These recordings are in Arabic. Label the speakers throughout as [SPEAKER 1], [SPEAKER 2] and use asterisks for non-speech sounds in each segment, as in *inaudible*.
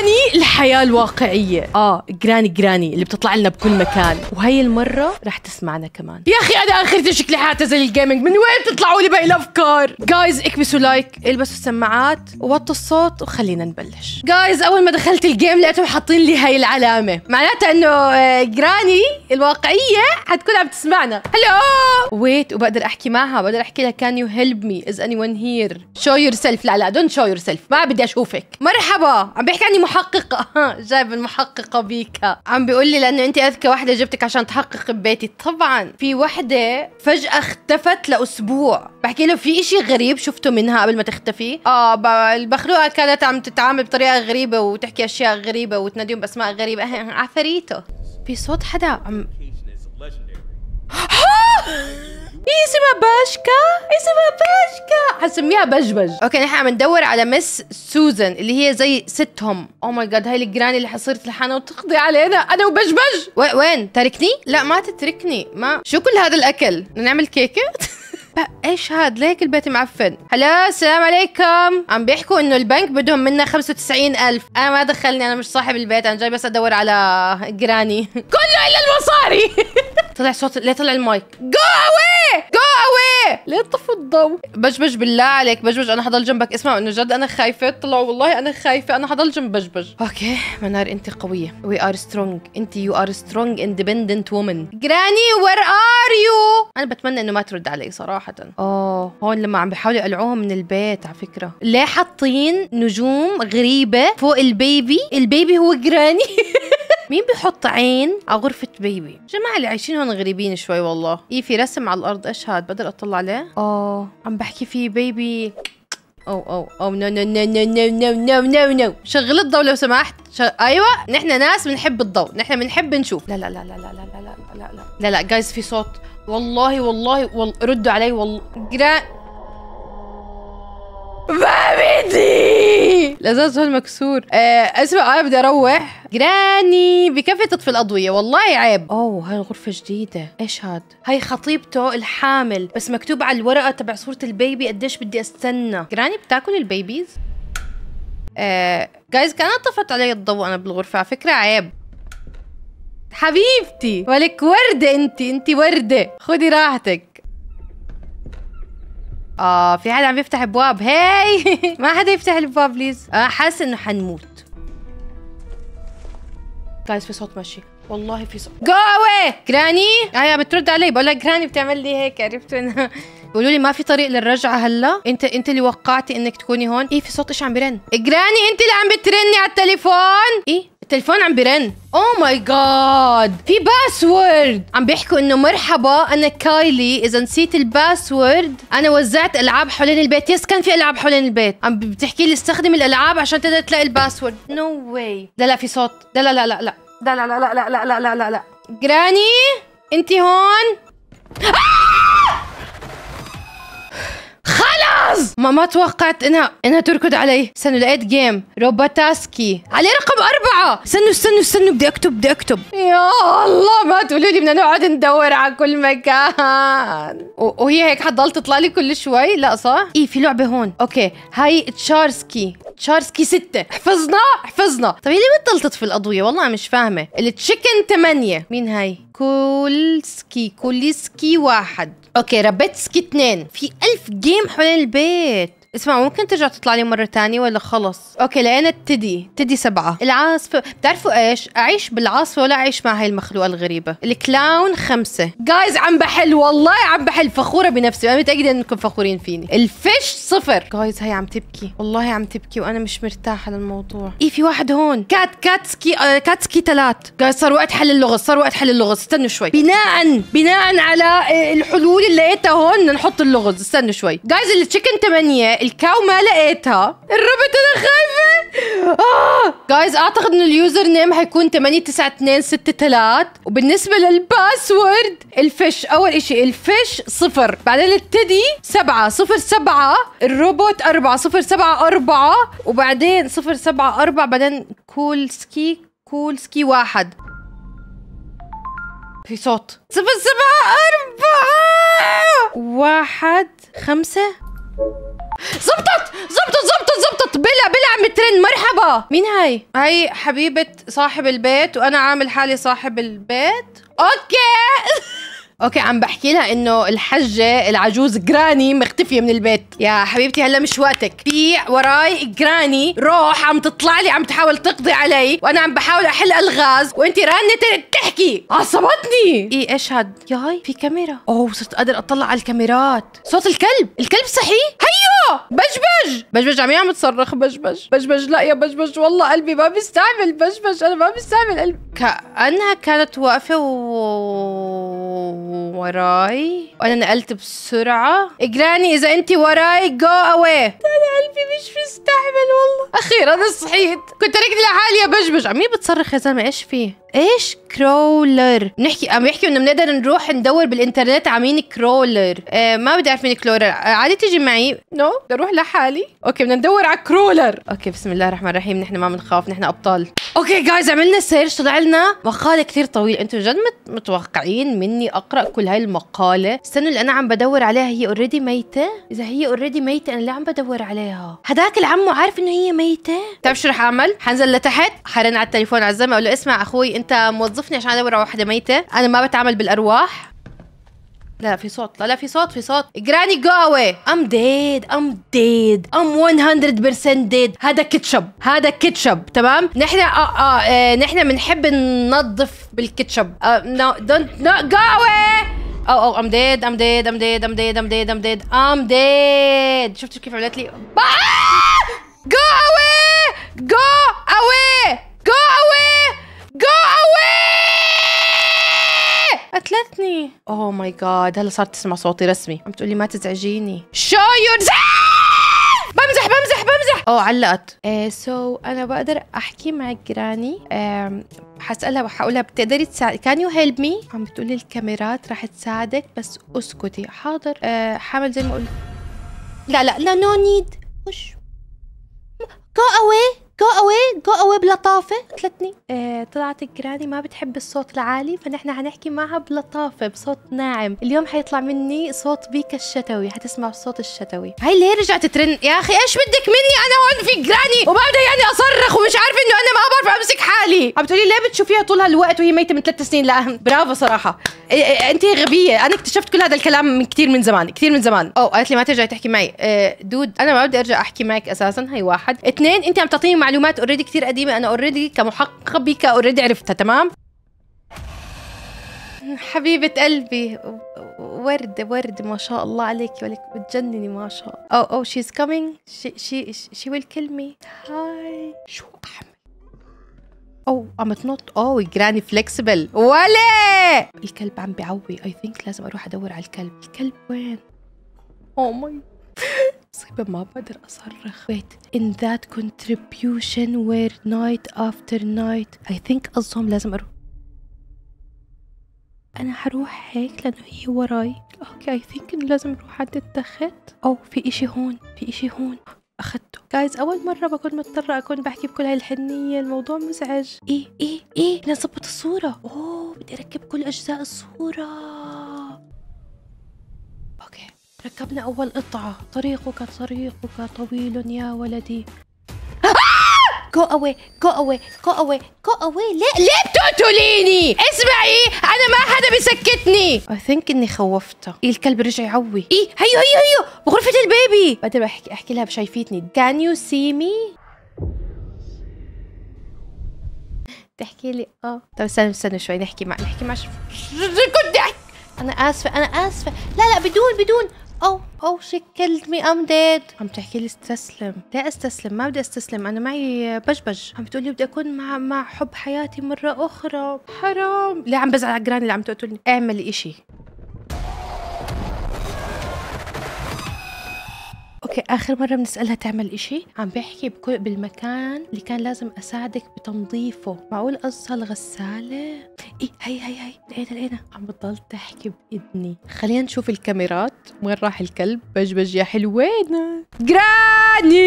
[SPEAKER 1] Giovanni الحياة الواقعية اه جراني جراني اللي بتطلع لنا بكل مكان وهي المرة رح تسمعنا كمان يا اخي انا اخرتي شكلي زي الجيمنج من وين تطلعوا لي باقي الافكار جايز اكبسوا لايك البسوا السماعات ووطوا الصوت وخلينا نبلش جايز اول ما دخلت الجيم لقيتهم حاطين لي هاي العلامة معناتها انه آه، جراني الواقعية حتكون عم تسمعنا هلو ويت وبقدر احكي معها بقدر احكي لها كان يو هيلب مي از اني ون هير شو يور سيلف لا لا دونت شو يور سيلف ما بدي اشوفك مرحبا عم بحكي عني محقق محققة *laughs* جايب المحققة بيكا عم بيقول لي لأنه أنت أذكى وحدة جبتك عشان تحقق ببيتي طبعا في وحدة فجأة اختفت لأسبوع بحكي له في إشي غريب شفته منها قبل ما تختفي آه البخلوقة كانت عم تتعامل بطريقة غريبة وتحكي أشياء غريبة وتناديهم بأسماء غريبة *laughs* عفريته في صوت حدا عم *gasps* *gasps* *laughs* هي اسمها باشكا اسمها باشكا حسميها بجبج اوكي نحن عم ندور على مس سوزن اللي هي زي ستهم او ماي جاد هاي الجراني اللي حصيرت لحالها وتقضي علينا انا وبجبج وين تاركني لا ما تتركني ما شو كل هذا الاكل نعمل كيكه *laughs* ايش هاد ليك البيت معفن هلا السلام عليكم عم بيحكوا انه البنك بدهم منا 95 الف انا ما دخلني انا مش صاحب البيت انا جاي بس ادور على جراني *laughs* كله الا المصاري *laughs* طلع صوت ليه طلع المايك جو اواي جو اواي ليه طفوا الضو بجبج بالله عليك بجبج انا حضل جنبك اسمع انه جد انا خايفه طلع والله انا خايفه انا حضل جنب بجبج اوكي منار انت قويه وي ار سترونج انت يو ار سترونج اندبندنت وومن جراني وير ار يو انا بتمنى انه ما ترد علي صراحه اه هون لما عم بيحاولوا يقلعوهم من البيت على فكره ليه حاطين نجوم غريبه فوق البيبي البيبي هو جراني *laughs* مين بيحط عين على غرفة بيبي؟ جماعة اللي عايشين هون غريبين شوي والله، إيه في رسم على الأرض إيش هاد؟ بقدر أطلع عليه؟ آه عم بحكي في بيبي او او او نو نو نو نو نو نو نو نو نو شغل الضوء لو سمحت ش... ايوه نحن ناس بنحب الضوء نحن بنحب نشوف لا لا لا لا لا لا لا لا لا لا لا لا جايز في صوت والله والله وال... ردوا علي والله جرا بابتي الازاز هون مكسور آه اسمع انا آه، بدي اروح جيراني بكفي تطفي الاضويه والله عيب اوه هاي غرفه جديده ايش هاد هاي خطيبته الحامل بس مكتوب على الورقه تبع صوره البيبي قديش بدي استنى جيراني بتاكل البيبيز آه جايز كان طفت علي الضوء انا بالغرفه على فكره عيب حبيبتي ولك وردة انت انت وردة خدي راحتك اه في حد عم يفتح ابواب هاي *laughs* ما حدا يفتح الابواب بليز اه حاسه انه حنموت جايز في صوت ماشي والله في صوت جو اواي جراني هيا بترد علي بقول لك جراني بتعمل لي هيك عرفت *laughs* انا بيقولوا لي ما في طريق للرجعه هلا انت انت اللي وقعتي انك تكوني هون ايه في صوت ايش عم بيرن جراني انت اللي عم بترني على التليفون ايه التليفون عم بيرن او ماي جاد في باسورد عم بيحكوا انه مرحبا انا كايلي اذا نسيت الباسورد انا وزعت العاب حولين البيت يس كان في العاب حولين البيت عم بتحكي لي استخدم الالعاب عشان تقدر تلاقي الباسورد نو no واي لا لا في صوت لا لا لا لا لا لا لا لا لا لا لا لا لا لا جراني انت هون آه! خلص ما ما توقعت انها انها تركض علي استنوا لقيت جيم روباتاسكي عليه رقم أربعة استنوا استنوا استنوا بدي أكتب بدي أكتب يا الله ما تقولوا لي بدنا نقعد ندور على كل مكان وهي هيك حتضل تطلع لي كل شوي لا صح؟ إيه في لعبة هون أوكي هاي تشارسكي تشارسكي ستة حفظنا حفظنا طيب هي ليه بتضل تطفي الأضوية والله مش فاهمة التشيكن ثمانية مين هاي؟ كولسكي كولسكي واحد اوكي ربيتسكي اثنين في ألف جيم حوالين البيت 네, اسمع ممكن ترجع تطلع لي مره تانية ولا خلص اوكي لقينا تدي تدي سبعه العاصفه بتعرفوا ايش اعيش بالعاصفه ولا اعيش مع هاي المخلوقه الغريبه الكلاون خمسه جايز عم بحل والله عم بحل فخوره بنفسي انا متاكده انكم فخورين فيني الفيش صفر جايز هي عم تبكي والله عم تبكي وانا مش مرتاحه للموضوع ايه في واحد هون كات كاتسكي آه كاتسكي ثلاث جايز صار وقت حل اللغز صار وقت حل اللغز استنوا شوي بناء بناء على آه، الحلول اللي لقيتها هون نحط اللغز استنوا شوي جايز التشيكن 8 الكاو ما لقيتها الربط انا خايفه آه. جايز اعتقد ان اليوزر نيم حيكون 899263 وبالنسبه للباسورد الفش اول اشي الفش صفر بعدين التدي سبعة صفر سبعة الروبوت أربعة صفر سبعة أربعة وبعدين صفر سبعة أربعة بعدين كول سكي كول سكي واحد في صوت صفر سبعة أربعة واحد خمسة زبطت زبطت زبطت زبطت بلا بلا عم ترن مرحبا مين هاي هاي حبيبه صاحب البيت وانا عامل حالي صاحب البيت اوكي *laughs* اوكي عم بحكي لها انه الحجه العجوز جراني مختفيه من البيت يا حبيبتي هلا مش وقتك في وراي جراني روح عم تطلع لي عم تحاول تقضي علي وانا عم بحاول احل الغاز وانت رانه تحكي عصبتني إيه، ايش اشهد ياي في كاميرا اوه صرت قادر اطلع على الكاميرات صوت الكلب الكلب صحي هي بجبج بجبج عم يعمل تصرخ بجبج بجبج لا يا بجبج والله قلبي ما بيستعمل بجبج انا ما بيستعمل قلبي كانها كانت واقفه و... وراي وانا نقلت بسرعه اجراني اذا انت وراي جو اواي انا قلبي مش بيستعمل والله اخيرا صحيت كنت راكد لحالي يا بجبج عم بتصرخ يا زلمه ايش فيه ايش كرولر نحكي عم يحكي انه بنقدر نروح ندور بالانترنت على مين كرولر آه ما بدي اعرف مين كرولر آه، عادي تيجي معي نو no. بدي اروح لحالي اوكي بدنا ندور على كرولر اوكي بسم الله الرحمن الرحيم نحن ما بنخاف نحن ابطال اوكي جايز عملنا سيرش طلع لنا مقاله كثير طويل انتم جد متوقعين مني اقرا كل هاي المقاله استنوا اللي انا عم بدور عليها هي اوريدي ميته اذا هي اوريدي ميته انا ليه عم بدور عليها هذاك العمو عارف انه هي ميته بتعرف طيب، شو رح اعمل حنزل لتحت حرن على التليفون على الزلمه اقول له اسمع اخوي انت موظفني عشان ادور على واحده ميته انا ما بتعامل بالارواح لا في صوت لا لا في صوت في صوت جراني جو ام ديد ام ديد ام 100% ديد هذا كيتشب هذا كيتشب تمام نحن اه اه, اه نحن بنحب ننظف بالكيتشب نو دونت نو جو او او ام ديد ام ديد ام ديد ام ديد ام ديد ام ديد ام ديد شفت كيف عملت لي جو اواي جو اواي جو اواي جو اواي قتلتني اوه ماي جاد هلا صارت تسمع صوتي رسمي عم تقولي ما تزعجيني شو يو بمزح بمزح بمزح اوه oh، علقت ايه eh، سو انا بقدر احكي مع جراني حسألها وحقولها بتقدري تساعد كان يو هيلب مي عم بتقولي الكاميرات رح تساعدك بس اسكتي حاضر eh، حامل زي ما قلت لا لا لا نو نيد خش جو اواي جو اواي جو اواي بلطافه قتلتني إيه طلعت الجراني ما بتحب الصوت العالي فنحن حنحكي معها بلطافه بصوت ناعم اليوم حيطلع مني صوت بيكا الشتوي حتسمع الصوت الشتوي هاي ليه رجعت ترن يا اخي ايش بدك مني انا هون في جراني وبعدها يعني اصرخ ومش عارفه انه انا ما بعرف امسك حالي عم تقولي ليه بتشوفيها طول هالوقت وهي ميته من ثلاث سنين لا برافو صراحه انت غبيه انا اكتشفت كل هذا الكلام من كثير من زمان كثير من زمان او قالت لي ما ترجعي تحكي معي إيه دود انا ما بدي ارجع احكي معك اساسا هي واحد اثنين انت عم تعطيني معلومات اوريدي كثير قديمه انا اوريدي كمحققه بك اوريدي عرفتها تمام حبيبة قلبي ورد ورد ما شاء الله عليك ولك بتجنني ما شاء الله أو أو شيز كامينج شي شي ويل كيل مي هاي شو أعمل أو عم تنط أو جراني فليكسبل ولا الكلب عم بيعوي أي ثينك لازم أروح أدور على الكلب الكلب وين أو oh ماي مصيبة ما بقدر أصرخ wait in that contribution where night after night I think قصدهم لازم أروح أنا حروح هيك لأنه هي وراي أوكي I think إنه لازم أروح عند التخت أو في إشي هون في إشي هون أخدته جايز أول مرة بكون مضطرة أكون بحكي بكل هاي الحنية الموضوع مزعج إيه إيه إيه نظبط الصورة أوه بدي أركب كل أجزاء الصورة ركبنا أول قطعة طريقك طريقك طويل يا ولدي جو اواي جو اواي جو اواي جو اواي ليه ليه بتقتليني اسمعي انا ما حدا بيسكتني اي ثينك اني خوفتها إيه الكلب رجع يعوي ايه هيو هيو هيو بغرفه البيبي بدل احكي احكي لها بشايفتني كان يو سي مي تحكي لي اه طب استنى استنى شوي نحكي مع نحكي مع شف... كنت احكي انا اسفه انا اسفه لا لا بدون بدون أو أو شكلت مي أم ديد عم تحكي لي استسلم لا استسلم ما بدي استسلم أنا معي بجبج عم بتقول لي بدي أكون مع مع حب حياتي مرة أخرى حرام ليه عم بزعل على جراني اللي عم تقول لي اعمل إشي اوكي اخر مره بنسالها تعمل اشي عم بحكي بالمكان اللي كان لازم اساعدك بتنظيفه معقول قصها الغساله ايه هي هي هي لقينا لقينا عم بتضل تحكي باذني خلينا نشوف الكاميرات وين راح الكلب بجبج يا حلوين جراني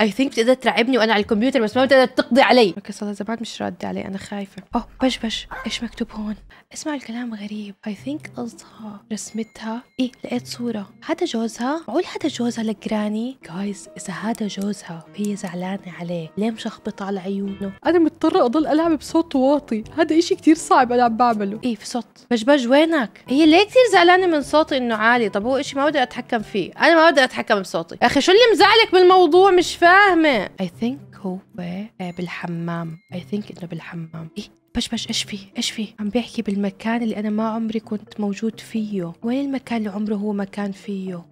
[SPEAKER 1] اي ثينك بتقدر ترعبني وانا على الكمبيوتر بس ما بتقدر تقضي علي اوكي صار زمان مش رادة علي انا خايفه اوه بجبج ايش مكتوب هون اسمع الكلام غريب اي ثينك قصدها رسمتها ايه لقيت صوره هذا جوزها معقول هذا جوزها لك جراني جايز اذا هذا جوزها هي زعلانه عليه ليه مشخبطه على عيونه انا مضطره اضل العب بصوت واطي هذا إشي كتير صعب انا عم بعمله ايه في صوت بجبج وينك هي ليه كتير زعلانه من صوتي انه عالي طب هو إشي ما بدي اتحكم فيه انا ما بدي اتحكم بصوتي اخي شو اللي مزعلك بالموضوع مش فاهمه اي ثينك هو آه، بالحمام اي ثينك انه بالحمام ايه بش ايش في ايش في عم بيحكي بالمكان اللي انا ما عمري كنت موجود فيه وين المكان اللي عمره هو مكان فيه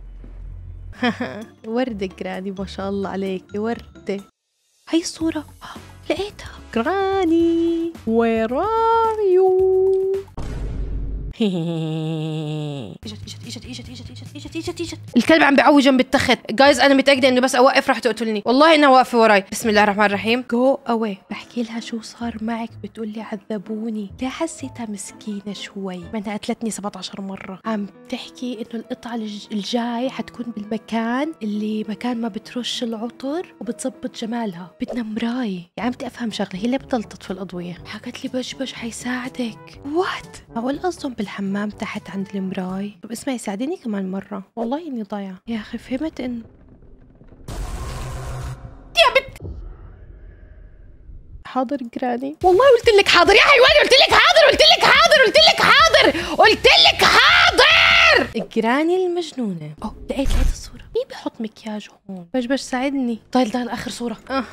[SPEAKER 1] *laughs* وردة جراني ما شاء الله عليك وردة هاي الصورة آه، لقيتها جراني وير ار يو اجت اجت اجت اجت اجت اجت اجت اجت الكلب عم بيعوي جنب التخت جايز انا متاكده انه بس اوقف راح تقتلني والله انها واقفه وراي بسم الله الرحمن الرحيم جو اوي بحكي لها شو صار معك بتقول لي عذبوني لا حسيتها مسكينه شوي ما انها قتلتني 17 مره عم تحكي انه القطعه الجاي حتكون بالمكان اللي مكان ما بترش العطر وبتظبط جمالها بدنا مراي يا يعني عم بدي افهم شغله هي ليه بتضل تطفي الاضويه حكت لي بشبش حيساعدك وات معقول قصدهم بال الحمام تحت عند المراي طب اسمعي ساعديني كمان مرة والله اني ضايعة يا اخي فهمت ان يا بت حاضر جراني والله قلت لك حاضر يا حيواني قلت لك حاضر قلت لك حاضر قلت لك حاضر قلت لك حاضر جراني المجنونة اوه لقيت لقيت الصورة مين بحط مكياج هون بش بش ساعدني طيب ده اخر صورة اه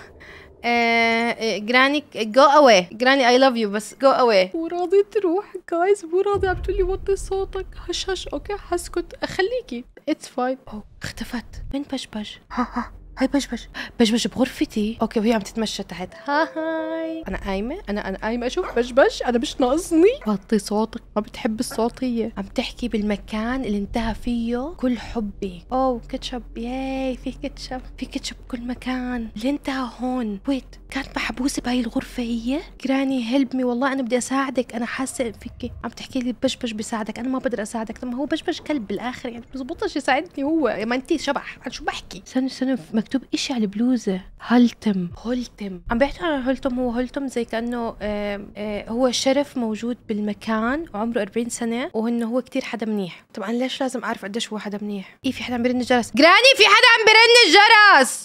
[SPEAKER 1] آه، جراني جو اواي جراني اي لاف يو بس جو اواي مو راضي تروح جايز مو راضي عم تقولي وطي صوتك هش هش اوكي هسكت اخليكي اتس فاين اوه اختفت وين بشبش ها ها هاي بشبش بشبش بغرفتي اوكي وهي عم تتمشى تحت هاي انا قايمه انا انا قايمه اشوف بشبش انا مش ناقصني وطي صوتك ما بتحب الصوتيه عم تحكي بالمكان اللي انتهى فيه كل حبي اوه كاتشب ياي في كاتشب في كاتشب بكل مكان اللي انتهى هون ويت كانت محبوسه بهاي الغرفه هي جراني هيلب مي والله انا بدي اساعدك انا حاسه فيكي عم تحكي لي بشبش بيساعدك انا ما بقدر اساعدك طب ما هو بشبش كلب بالاخر يعني بزبطش يساعدني هو ما انت شبح عن شو بحكي استنى استنى مكتوب إشي يعني على البلوزة هلتم هولتم عم بيحكوا عن هولتم هو هولتم زي كأنه آه، آه، هو شرف موجود بالمكان وعمره 40 سنة وإنه هو كتير حدا منيح طبعا ليش لازم أعرف قديش هو حدا منيح إيه في حدا عم بيرن الجرس جراني في حدا عم بيرن الجرس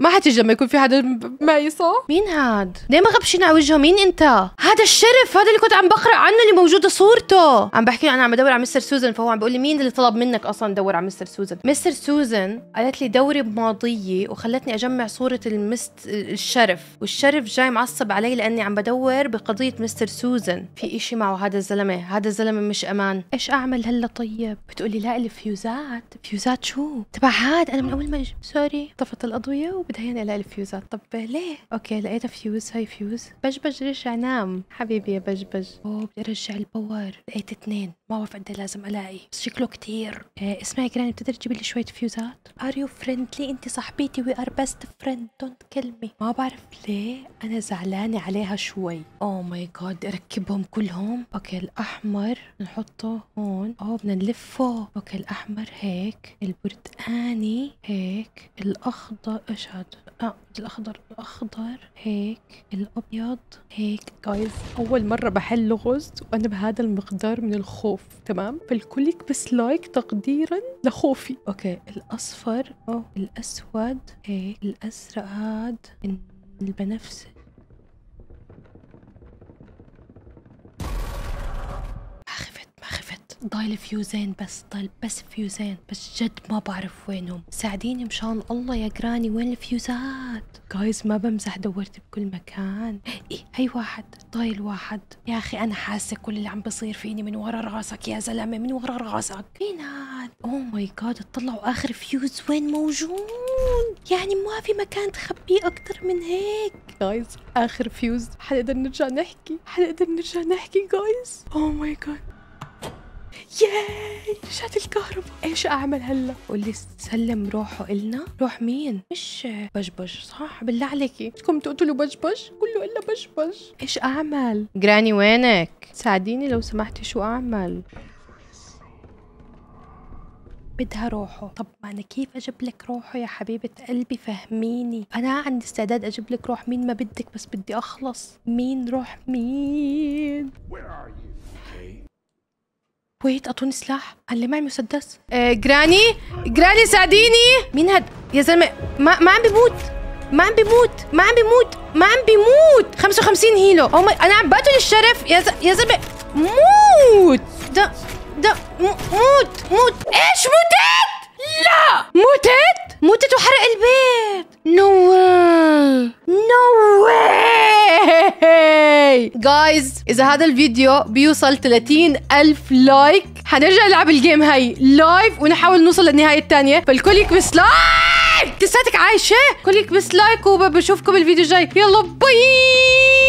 [SPEAKER 1] ما حتيجي لما يكون في حدا معي مين هاد ليه ما غبشين على وجهه مين انت هذا الشرف هذا اللي كنت عم بقرا عنه اللي موجوده صورته عم بحكي له انا عم بدور على مستر سوزن فهو عم بيقول لي مين اللي طلب منك اصلا دور على مستر سوزن مستر سوزن قالت لي دوري بماضيه وخلتني اجمع صوره المست الشرف والشرف جاي معصب علي لاني عم بدور بقضيه مستر سوزن في إشي معه هذا الزلمه هذا الزلمه مش امان ايش اعمل هلا طيب بتقولي لا الفيوزات فيوزات شو تبع هاد انا من اول ما سوري طفت الاضويه بدهينا الاقي الفيوزات طب ليه اوكي لقيت فيوز هاي فيوز بجبج رجع نام حبيبي يا بجبج اوه بدي ارجع الباور لقيت اثنين ما بعرف قد لازم الاقي بس شكله كثير إيه، اسمعي جراني بتقدري تجيبي لي شويه فيوزات ار يو فريندلي انت صاحبتي وي ار بيست فريند دونت كيل مي ما بعرف ليه انا زعلانه عليها شوي اوه ماي جاد اركبهم كلهم اوكي الاحمر نحطه هون اوه بدنا نلفه اوكي الاحمر هيك البرتقاني هيك الاخضر ايش هذا اه الاخضر الاخضر هيك الابيض هيك جايز اول مره بحل لغز وانا بهذا المقدار من الخوف تمام فالكل يكبس لايك تقديرا لخوفي اوكي الاصفر اه الاسود هيك إيه، الازرق هاد البنفسجي ضايل فيوزين بس ضايل بس فيوزين بس جد ما بعرف وينهم ساعديني مشان الله يا جراني وين الفيوزات جايز ما بمزح دورت بكل مكان إيه، اي هي واحد ضايل واحد يا اخي انا حاسه كل اللي عم بصير فيني من ورا راسك يا زلمه من ورا راسك مين إيه، هاد او oh ماي جاد اطلعوا اخر فيوز وين موجود يعني ما في مكان تخبيه اكثر من هيك جايز اخر فيوز حنقدر نرجع نحكي حنقدر نرجع نحكي جايز او ماي جاد ياي رجعت الكهرباء ايش اعمل هلا واللي سلم روحه النا روح مين مش بجبج صح بالله عليكي بدكم تقتلوا بجبج كله الا بجبج ايش اعمل جراني وينك ساعديني لو سمحتي شو اعمل بدها روحه طب ما انا كيف اجيب لك روحه يا حبيبه قلبي فهميني انا عندي استعداد اجيب لك روح مين ما بدك بس بدي اخلص مين روح مين Where are you? ويت اعطوني سلاح قال لي معي مسدس آه جراني جراني ساعديني مين هاد يا زلمه ما ما عم بيموت ما عم بيموت ما عم بيموت ما عم بيموت 55 هيلو أو oh ما... انا عم بقتل الشرف يا ز... يا زلمه موت ده ده موت موت ايش موتت لا موتت متت وحرق البيت No way! No way! Guys, إذا هذا الفيديو بيوصل 30 ألف لايك حنرجع نلعب الجيم هاي لايف ونحاول نوصل للنهاية الثانية فالكل يكبس لايك! لساتك عايشة؟ كل يكبس لايك وبشوفكم الفيديو الجاي يلا باي!